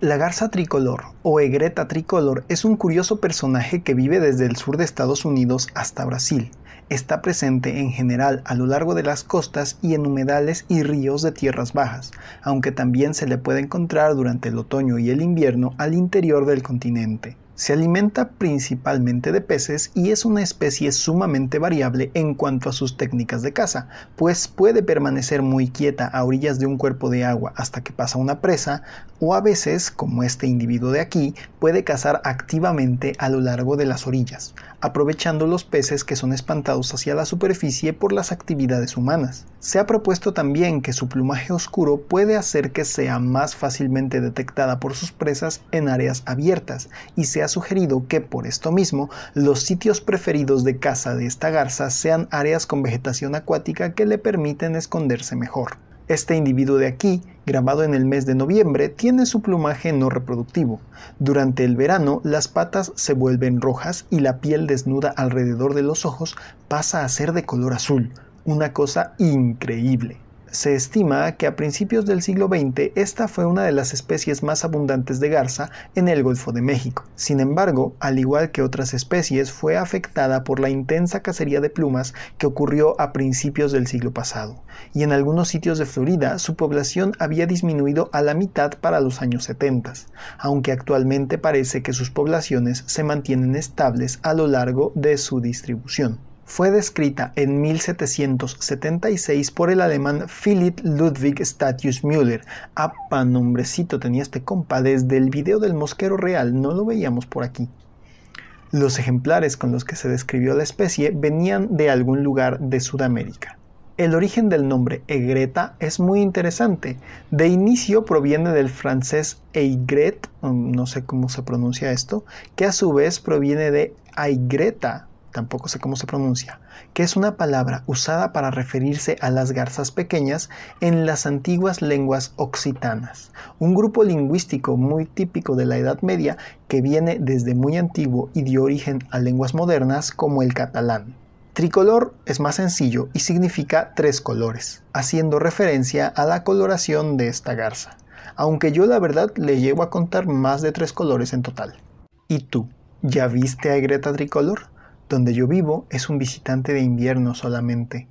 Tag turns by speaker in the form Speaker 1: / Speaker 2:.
Speaker 1: La garza tricolor o egreta tricolor es un curioso personaje que vive desde el sur de Estados Unidos hasta Brasil. Está presente en general a lo largo de las costas y en humedales y ríos de tierras bajas, aunque también se le puede encontrar durante el otoño y el invierno al interior del continente. Se alimenta principalmente de peces y es una especie sumamente variable en cuanto a sus técnicas de caza, pues puede permanecer muy quieta a orillas de un cuerpo de agua hasta que pasa una presa, o a veces, como este individuo de aquí, puede cazar activamente a lo largo de las orillas, aprovechando los peces que son espantados hacia la superficie por las actividades humanas. Se ha propuesto también que su plumaje oscuro puede hacer que sea más fácilmente detectada por sus presas en áreas abiertas y se ha sugerido que por esto mismo los sitios preferidos de caza de esta garza sean áreas con vegetación acuática que le permiten esconderse mejor. Este individuo de aquí, grabado en el mes de noviembre, tiene su plumaje no reproductivo. Durante el verano, las patas se vuelven rojas y la piel desnuda alrededor de los ojos pasa a ser de color azul, una cosa increíble. Se estima que a principios del siglo XX esta fue una de las especies más abundantes de garza en el Golfo de México. Sin embargo, al igual que otras especies, fue afectada por la intensa cacería de plumas que ocurrió a principios del siglo pasado, y en algunos sitios de Florida su población había disminuido a la mitad para los años 70, aunque actualmente parece que sus poblaciones se mantienen estables a lo largo de su distribución fue descrita en 1776 por el alemán Philipp Ludwig Statius Müller. Apa, nombrecito tenía este compa, desde el video del mosquero real no lo veíamos por aquí. Los ejemplares con los que se describió la especie venían de algún lugar de Sudamérica. El origen del nombre egreta es muy interesante. De inicio proviene del francés aigrette, mm, no sé cómo se pronuncia esto, que a su vez proviene de aigreta, tampoco sé cómo se pronuncia, que es una palabra usada para referirse a las garzas pequeñas en las antiguas lenguas occitanas, un grupo lingüístico muy típico de la Edad Media que viene desde muy antiguo y dio origen a lenguas modernas como el catalán. Tricolor es más sencillo y significa tres colores, haciendo referencia a la coloración de esta garza, aunque yo la verdad le llevo a contar más de tres colores en total. ¿Y tú? ¿Ya viste a Greta Tricolor? Donde yo vivo es un visitante de invierno solamente.